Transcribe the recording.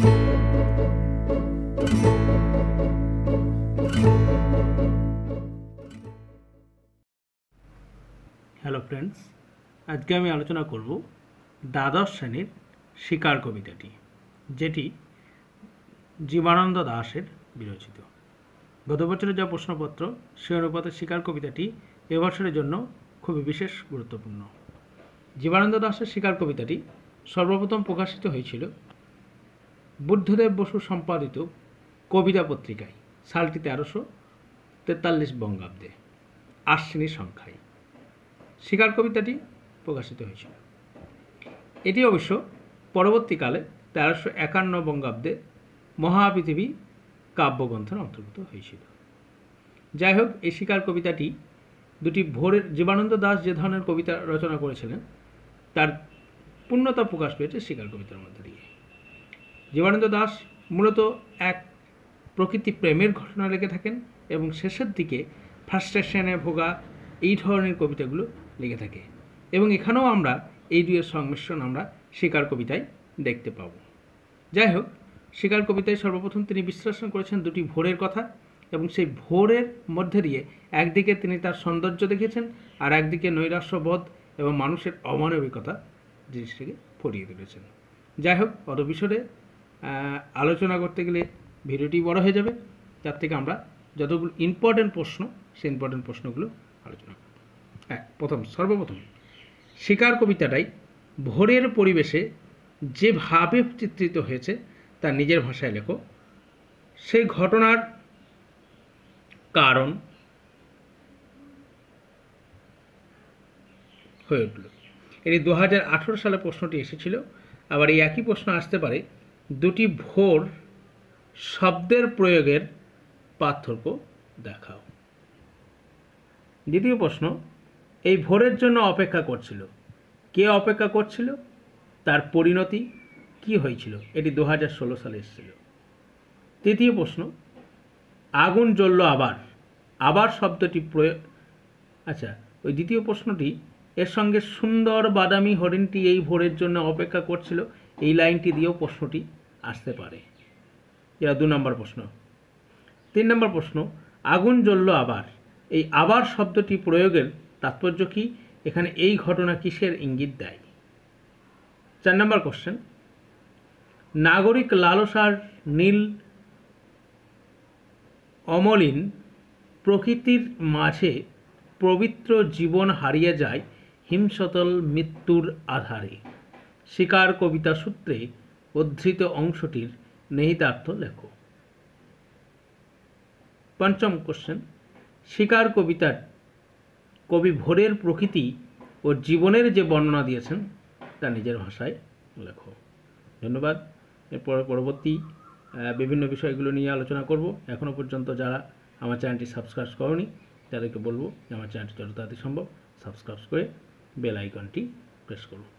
hello friends আজকে আমি আলোচনা করব দ্বাদশ শ্রেণীর শিকার কবিতাটি যেটি জীবানন্দ দাসের বিরচিত গত বছরের যা প্রশ্নপত্র সে অনুপাতে শিকার কবিতাটি এবছরের জন্য খুবই বিশেষ গুরুত্বপূর্ণ জীবানন্দ দাসের শিকার কবিতাটি সর্বপ্রথম প্রকাশিত হয়েছিল বুদ্ধদেব বসু সম্পাদিত কবিতা পত্রিকায় সালটি তেরোশো তেতাল্লিশ বঙ্গাব্দে আশ্বিনী সংখ্যায় শিকার কবিতাটি প্রকাশিত হয়েছিল এটি অবশ্য পরবর্তীকালে তেরোশো একান্ন বঙ্গাব্দে মহাপৃথিবী কাব্যগ্রন্থের অন্তর্ভুক্ত হয়েছিল যাই হোক এই শিকার কবিতাটি দুটি ভোরের জীবানন্দ দাস যে ধরনের কবিতা রচনা করেছিলেন তার পূর্ণতা প্রকাশ পেয়েছে শিকার কবিতার মধ্যে দিয়ে জীবানন্দ দাস মূলত এক প্রকৃতি প্রেমের ঘটনা লিখে থাকেন এবং শেষের দিকে ফ্রাস্ট্রেশনে ভোগা এই ধরনের কবিতাগুলো লিখে থাকে এবং এখানেও আমরা এই দুয়ের সংমিশ্রণ আমরা শিকার কবিতায় দেখতে পাব যাই হোক শিকার কবিতায় সর্বপ্রথম তিনি বিশ্লেষণ করেছেন দুটি ভোরের কথা এবং সেই ভোরের মধ্যে দিয়ে একদিকে তিনি তার সৌন্দর্য দেখিয়েছেন আর একদিকে নৈরাশ্যবোধ এবং মানুষের অমানবিকতা জিনিসটিকে ফরিয়ে তুলেছেন যাই হোক অত বিষয়ে আলোচনা করতে গেলে ভিডিওটি বড় হয়ে যাবে তার থেকে আমরা যতগুলো ইম্পর্ট্যান্ট প্রশ্ন সেই ইম্পর্ট্যান্ট প্রশ্নগুলো আলোচনা করব হ্যাঁ প্রথম সর্বপ্রথম শিকার কবিতাটাই ভোরের পরিবেশে যেভাবে চিত্রিত হয়েছে তা নিজের ভাষায় লেখো সেই ঘটনার কারণ হয়ে উঠল এটি দু সালে প্রশ্নটি এসেছিল আবার এই একই প্রশ্ন আসতে পারে দুটি ভোর শব্দের প্রয়োগের পার্থক্য দেখাও দ্বিতীয় প্রশ্ন এই ভোরের জন্য অপেক্ষা করছিল কে অপেক্ষা করছিল তার পরিণতি কি হয়েছিল এটি দু হাজার ষোলো সালে এসেছিল তৃতীয় প্রশ্ন আগুন জ্বলল আবার আবার শব্দটি প্রয়োগ আচ্ছা ওই দ্বিতীয় প্রশ্নটি এর সঙ্গে সুন্দর বাদামি হরিণটি এই ভোরের জন্য অপেক্ষা করছিল এই লাইনটি দিয়েও প্রশ্নটি আসতে পারে এরা দু নম্বর প্রশ্ন তিন নম্বর প্রশ্ন আগুন জ্বলল আবার এই আবার শব্দটি প্রয়োগের তাৎপর্য কি এখানে এই ঘটনা কিসের ইঙ্গিত দেয় চার নম্বর কোশ্চেন নাগরিক লালসার নীল অমলিন প্রকৃতির মাঝে পবিত্র জীবন হারিয়ে যায় হিমশতল মৃত্যুর আধারে শিকার কবিতা সূত্রে উদ্ধৃত অংশটির নিহিতার্থ লেখো পঞ্চম কোশ্চেন শিকার কবিতার কবি ভোরের প্রকৃতি ও জীবনের যে বর্ণনা দিয়েছেন তা নিজের ভাষায় লেখো ধন্যবাদ এরপর পরবর্তী বিভিন্ন বিষয়গুলো নিয়ে আলোচনা করব এখনও পর্যন্ত যারা আমার চ্যানেলটি সাবস্ক্রাইব করেনি তাদেরকে বলবো যে আমার চ্যানেলটি যত তাড়াতাড়ি সম্ভব সাবস্ক্রাইব করে বেল আইকনটি প্রেস করুন